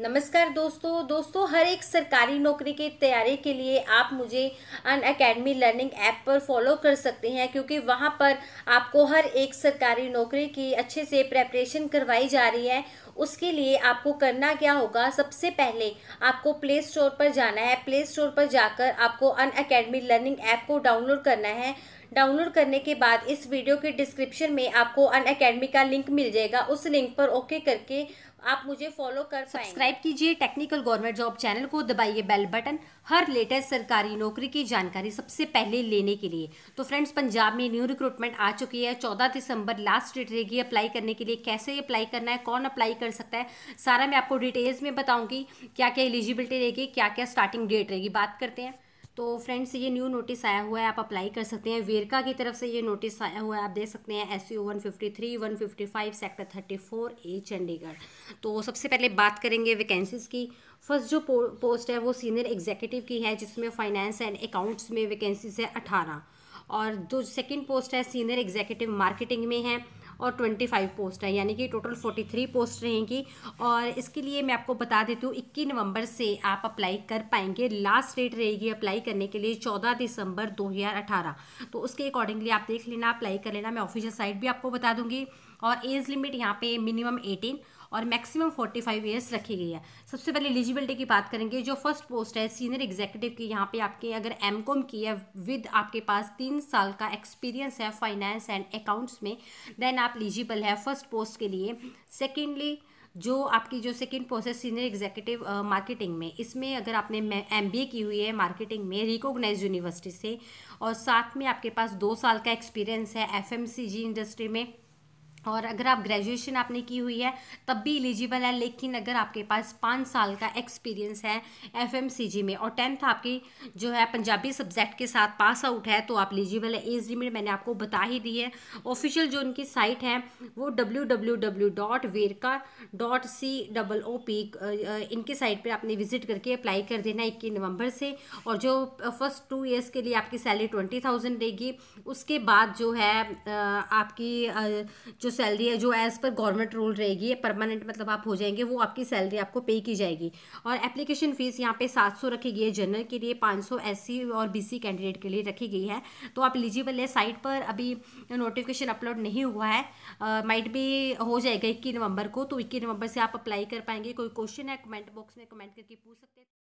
नमस्कार दोस्तों दोस्तों हर एक सरकारी नौकरी की तैयारी के लिए आप मुझे अन अकेडमी लर्निंग ऐप पर फॉलो कर सकते हैं क्योंकि वहाँ पर आपको हर एक सरकारी नौकरी की अच्छे से प्रेपरेशन करवाई जा रही है उसके लिए आपको करना क्या होगा सबसे पहले आपको प्ले स्टोर पर जाना है प्ले स्टोर पर जाकर आपको अन अकेडमी लर्निंग ऐप को डाउनलोड करना है डाउनलोड करने के बाद इस वीडियो के डिस्क्रिप्शन में आपको अन अकेडमी का लिंक मिल जाएगा उस लिंक पर ओके करके आप मुझे फॉलो कर सब्सक्राइब कीजिए टेक्निकल गवर्नमेंट जॉब चैनल को दबाइए बेल बटन हर लेटेस्ट सरकारी नौकरी की जानकारी सबसे पहले लेने के लिए तो फ्रेंड्स पंजाब में न्यू रिक्रूटमेंट आ चुकी है चौदह दिसंबर लास्ट डेट रहेगी अप्लाई करने के लिए कैसे अप्लाई करना है कौन अप्लाई कर सकता है सारा मैं आपको डिटेल्स में बताऊँगी क्या क्या एलिजिबिलिटी रहेगी क्या क्या स्टार्टिंग डेट रहेगी बात करते हैं तो फ्रेंड्स ये न्यू नोटिस आया हुआ है आप अप्लाई कर सकते हैं वेरका की तरफ से ये नोटिस आया हुआ है आप देख सकते हैं S U one fifty three one fifty five sector thirty four A Chandigarh तो सबसे पहले बात करेंगे वैकेंसीज़ की फर्स्ट जो पो, पोस्ट है वो सीनियर एग्जीक्यूटिव की है जिसमें फाइनेंस एंड अकाउंट्स में वैकेंसीज है अठारह और जो सेकेंड पोस्ट है सीनियर एग्जीक्यूटिव मार्केटिंग में है और ट्वेंटी फाइव पोस्ट हैं यानी कि टोटल फोर्टी थ्री पोस्ट रहेंगी और इसके लिए मैं आपको बता देती हूँ इक्कीस नवंबर से आप अप्लाई कर पाएंगे लास्ट डेट रहेगी अप्लाई करने के लिए चौदह दिसंबर दो हज़ार अठारह तो उसके अकॉर्डिंगली आप देख लेना अप्लाई कर लेना मैं ऑफिशियल साइट भी आपको बता दूंगी और एज लिमिट यहाँ पे मिनिमम एटीन और मैक्सिमम फोर्टी फाइव ईयर्स रखी गई है सबसे पहले एलिजिबिलिटी की बात करेंगे जो फर्स्ट पोस्ट है सीनियर एग्जीक्यूटिव की यहाँ पे आपके अगर एम कॉम की है विद आपके पास तीन साल का एक्सपीरियंस है फाइनेंस एंड अकाउंट्स में देन आप एलिजिबल है फर्स्ट पोस्ट के लिए सेकेंडली जो आपकी जो सेकेंड पोस्ट है सीनियर एग्जीक्यूटिव मार्केटिंग में इसमें अगर आपने एम की हुई है मार्केटिंग में रिकोगनाइज यूनिवर्सिटी से और साथ में आपके पास दो साल का एक्सपीरियंस है एफ इंडस्ट्री में और अगर आप ग्रेजुएशन आपने की हुई है तब भी एलिजिबल है लेकिन अगर आपके पास पाँच साल का एक्सपीरियंस है एफएमसीजी में और टेंथ आपकी जो है पंजाबी सब्जेक्ट के साथ पास आउट है तो आप एलिजिबल है एज लिमिट मैंने आपको बता ही दी है ऑफिशियल जो उनकी साइट है वो W W W dot Verka dot C double O P इनके साइट पर आपने विजिट करके अप्लाई कर देना इक्कीस नवंबर से और जो फर्स्ट टू ईयर्स के लिए आपकी सैलरी ट्वेंटी थाउजेंड रहेगी उसके बाद जो है आपकी जो सैलरी है जो एज़ पर गवर्नमेंट रूल रहेगी परमानेंट मतलब आप हो जाएंगे वो आपकी सैलरी आपको पे की जाएगी और एप्लीकेशन फ़ीस यहाँ पे 700 रखी गई है जनरल के लिए 500 सी और बीसी कैंडिडेट के लिए रखी गई है तो आप एलिजिबल है साइट पर अभी नोटिफिकेशन अपलोड नहीं हुआ है माइट भी हो जाएगा इक्कीस नवंबर को तो इक्कीस नवंबर से आप अप्लाई कर पाएंगे कोई क्वेश्चन है कमेंट बॉक्स में कमेंट करके पूछ सकते हैं